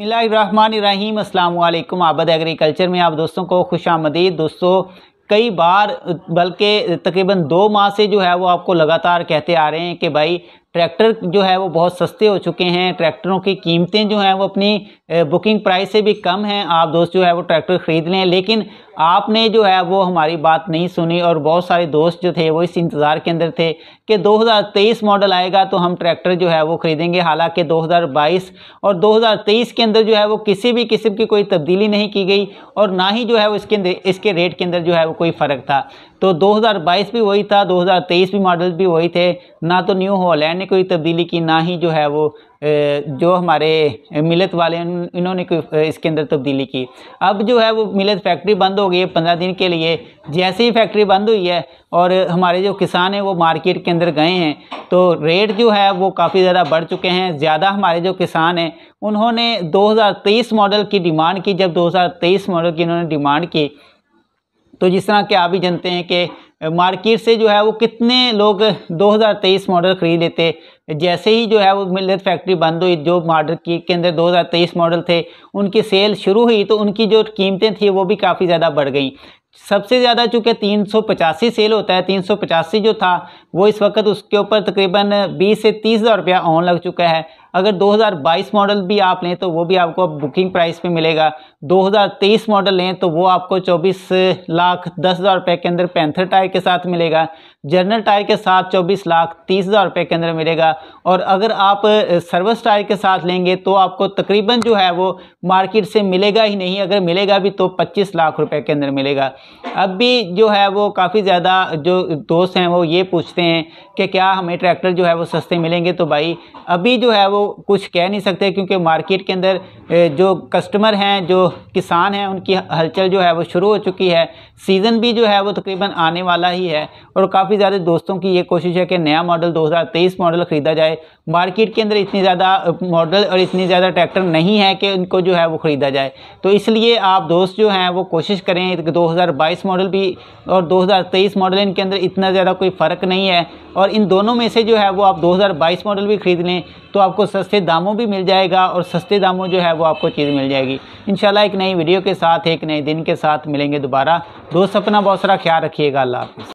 रहीम अस्सलाम आबद एग्रीकल्चर में आप दोस्तों को खुश आमदीद दोस्तों कई बार बल्कि तकरीबन दो माह से जो है वो आपको लगातार कहते आ रहे हैं कि भाई ट्रैक्टर जो है वो बहुत सस्ते हो चुके हैं ट्रैक्टरों की कीमतें जो हैं वो अपनी बुकिंग प्राइस से भी कम हैं आप दोस्त जो है वो ट्रैक्टर ख़रीद लें लेकिन आपने जो है वो हमारी बात नहीं सुनी और बहुत सारे दोस्त जो थे वो इस इंतज़ार के अंदर थे कि 2023 मॉडल आएगा तो हम ट्रैक्टर जो है वो ख़रीदेंगे हालांकि 2022 और 2023 के अंदर जो है वो किसी भी किस्म की कोई तब्दीली नहीं की गई और ना ही जो है वो इसके अंदर इसके रेट के अंदर जो है वो कोई फ़र्क था तो 2022 भी वही था 2023 भी मॉडल भी वही थे ना तो न्यू हॉलैंड ने कोई तब्दीली की ना ही जो है वो जो हमारे मिलत वाले इन्होंने इसके अंदर तब्दीली की अब जो है वो मिलत फैक्ट्री बंद हो गई है पंद्रह दिन के लिए जैसे ही फैक्ट्री बंद हुई है और हमारे जो किसान हैं वो मार्केट के अंदर गए हैं तो रेट जो है वो काफ़ी ज़्यादा बढ़ चुके हैं ज़्यादा हमारे जो किसान हैं उन्होंने 2023 मॉडल की डिमांड की जब 2023 मॉडल की इन्होंने डिमांड की तो जिस तरह के आप भी जानते हैं कि मार्केट से जो है वो कितने लोग 2023 मॉडल ख़रीद लेते जैसे ही जो है वो मिलत फैक्ट्री बंद हुई जो मॉडल की के अंदर 2023 मॉडल थे उनकी सेल शुरू हुई तो उनकी जो कीमतें थी वो भी काफ़ी ज़्यादा बढ़ गई सबसे ज़्यादा चूँकि तीन सेल होता है तीन जो था वो इस वक्त उसके ऊपर तकरीबन बीस से तीस हज़ार रुपया ऑन लग चुका है अगर 2022 मॉडल भी आप लें तो वो भी आपको बुकिंग प्राइस पे मिलेगा 2023 मॉडल लें तो वो आपको 24 लाख दस हज़ार रुपये के अंदर पैंथर टायर के साथ मिलेगा जर्नल टायर के साथ 24 लाख तीस हज़ार रुपये के अंदर मिलेगा और अगर आप सर्विस टायर के साथ लेंगे तो आपको तकरीबन जो है वो मार्केट से मिलेगा ही नहीं अगर मिलेगा भी तो पच्चीस लाख रुपये के अंदर मिलेगा अब भी जो है वो काफ़ी ज़्यादा जो दोस्त हैं वो ये पूछते हैं कि क्या हमें ट्रैक्टर जो है वो सस्ते मिलेंगे तो भाई अभी जो है वो कुछ कह नहीं सकते क्योंकि मार्केट के अंदर जो कस्टमर हैं जो किसान हैं उनकी हलचल जो है वो शुरू हो चुकी है सीज़न भी जो है वो तकरीबन आने वाला ही है और काफ़ी ज़्यादा दोस्तों की ये कोशिश है कि नया मॉडल 2023 मॉडल ख़रीदा जाए मार्केट के अंदर इतनी ज़्यादा मॉडल और इतनी ज़्यादा ट्रैक्टर नहीं है कि उनको जो है वो ख़रीदा जाए तो इसलिए आप दोस्त जो हैं वो कोशिश करें दो मॉडल भी और दो मॉडल इनके अंदर इतना ज़्यादा कोई फ़र्क नहीं है और इन दोनों में से जो है वो आप 2022 मॉडल भी ख़रीद लें तो आपको सस्ते दामों भी मिल जाएगा और सस्ते दामों जो है वो आपको चीज़ मिल जाएगी इन एक नई वीडियो के साथ एक नए दिन के साथ मिलेंगे दोबारा दोस्त अपना बहुत सारा ख्याल रखिएगा अल्लाह हाफिज़